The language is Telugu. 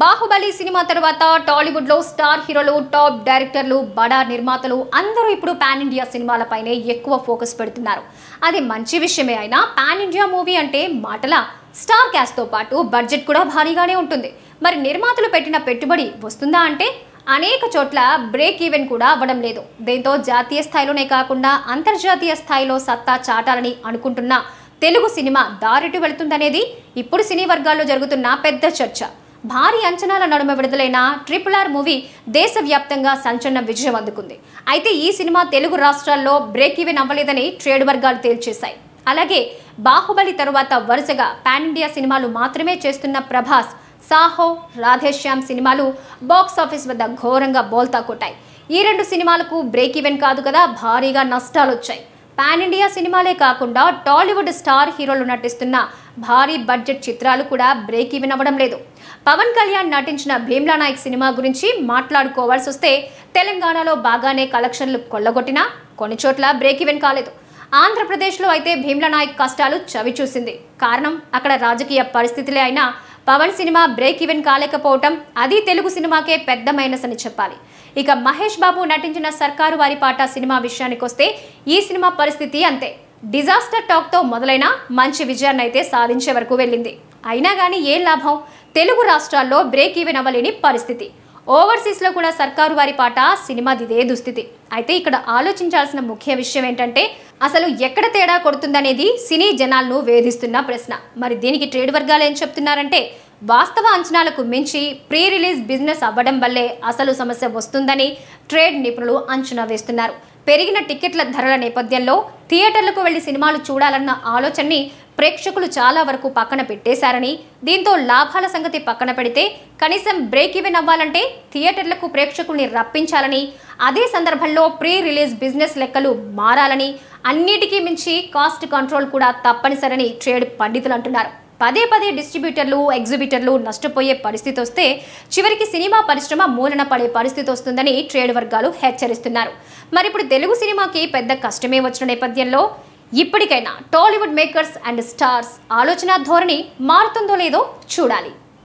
బాహుబలి సినిమా తర్వాత టాలీవుడ్ లో స్టార్ హీరోలు టాప్ డైరెక్టర్లు బడా నిర్మాతలు అందరూ ఇప్పుడు పాన్ ఇండియా సినిమాలపైనే ఎక్కువ ఫోకస్ పెడుతున్నారు అది మంచి విషయమే అయినా పాన్ ఇండియా మూవీ అంటే మాటల స్టార్ తో పాటు బడ్జెట్ కూడా భారీగానే ఉంటుంది మరి నిర్మాతలు పెట్టిన పెట్టుబడి వస్తుందా అంటే అనేక చోట్ల బ్రేక్ ఈవెన్ కూడా అవ్వడం లేదు దీంతో జాతీయ స్థాయిలోనే కాకుండా అంతర్జాతీయ స్థాయిలో సత్తా చాటాలని అనుకుంటున్న తెలుగు సినిమా దారిటి వెళుతుందనేది ఇప్పుడు సినీ వర్గాల్లో జరుగుతున్న పెద్ద చర్చ భారీ అంచనాల నడుమ విడుదలైన ట్రిపుల్ ఆర్ మూవీ దేశవ్యాప్తంగా సంచలన విజయం అందుకుంది అయితే ఈ సినిమా తెలుగు రాష్ట్రాల్లో బ్రేక్ ఈవెన్ అవ్వలేదని ట్రేడ్ వర్గాలు తేల్చేశాయి అలాగే బాహుబలి తరువాత వరుసగా పాన్ ఇండియా సినిమాలు మాత్రమే చేస్తున్న ప్రభాస్ సాహో రాధేశ్యామ్ సినిమాలు బాక్స్ ఆఫీస్ వద్ద ఘోరంగా బోల్తా కొట్టాయి ఈ రెండు సినిమాలకు బ్రేక్ ఈవెన్ కాదు కదా భారీగా నష్టాలు వచ్చాయి పాన్ ఇండియా సినిమాలే కాకుండా టాలీవుడ్ స్టార్ హీరోలు నటిస్తున్న భారీ బడ్జెట్ చిత్రాలు కూడా బ్రేక్ ఈవెన్ అవ్వడం లేదు పవన్ కళ్యాణ్ నటించిన భీమ్లా నాయక్ సినిమా గురించి మాట్లాడుకోవాల్సి వస్తే తెలంగాణలో బాగానే కలెక్షన్లు కొల్లగొట్టినా కొన్ని చోట్ల బ్రేక్ ఈవెన్ కాలేదు ఆంధ్రప్రదేశ్లో అయితే భీమ్లా నాయక్ కష్టాలు చవిచూసింది కారణం అక్కడ రాజకీయ పరిస్థితులే అయినా పవన్ సినిమా బ్రేక్ ఈవెన్ కాలేకపోవటం అది తెలుగు సినిమాకే పెద్ద మైనస్ అని చెప్పాలి ఇక మహేష్ బాబు నటించిన సర్కారు వారి పాట సినిమా విషయానికి వస్తే ఈ సినిమా పరిస్థితి అంతే డిజాస్టర్ టాక్తో మొదలైన మంచి విజయాన్ని అయితే సాధించే వరకు వెళ్ళింది అయినా కానీ ఏం లాభం తెలుగు రాష్ట్రాల్లో బ్రేక్ ఈవెన్ అవ్వలేని పరిస్థితి ఓవర్సీస్లో కూడా సర్కారు వారి పాట సినిమాదిదే దుస్థితి అయితే ఇక్కడ ఆలోచించాల్సిన ముఖ్య విషయం ఏంటంటే అసలు ఎక్కడ తేడా కొడుతుందనేది సినీ జనాలను వేధిస్తున్న ప్రశ్న మరి దీనికి ట్రేడ్ వర్గాలు ఏం చెప్తున్నారంటే వాస్తవ అంచనాలకు మించి ప్రీ రిలీజ్ బిజినెస్ అవ్వడం వల్లే అసలు సమస్య వస్తుందని ట్రేడ్ నిపుణులు అంచనా వేస్తున్నారు పెరిగిన టికెట్ల ధరల నేపథ్యంలో థియేటర్లకు వెళ్లి సినిమాలు చూడాలన్న ఆలోచనని ప్రేక్షకులు చాలా వరకు పక్కన పెట్టేశారని దీంతో లాభాల సంగతి పక్కన పెడితే కనీసం బ్రేక్ ఇవెన్ అవ్వాలంటే థియేటర్లకు ప్రేక్షకుల్ని రప్పించాలని అదే సందర్భంలో ప్రీ రిలీజ్ బిజినెస్ లెక్కలు మారాలని అన్నిటికీ మించి కాస్ట్ కంట్రోల్ కూడా తప్పనిసరని ట్రేడ్ పండితులు అంటున్నారు పదే పదే డిస్ట్రిబ్యూటర్లు ఎగ్జిబిటర్లు నష్టపోయే పరిస్థితి వస్తే చివరికి సినిమా పరిశ్రమ మూలన పడే పరిస్థితి వస్తుందని ట్రేడ్ వర్గాలు హెచ్చరిస్తున్నారు మరిప్పుడు తెలుగు సినిమాకి పెద్ద కష్టమే వచ్చిన నేపథ్యంలో ఇప్పటికైనా టాలీవుడ్ మేకర్స్ అండ్ స్టార్స్ ఆలోచన ధోరణి మారుతుందో లేదో చూడాలి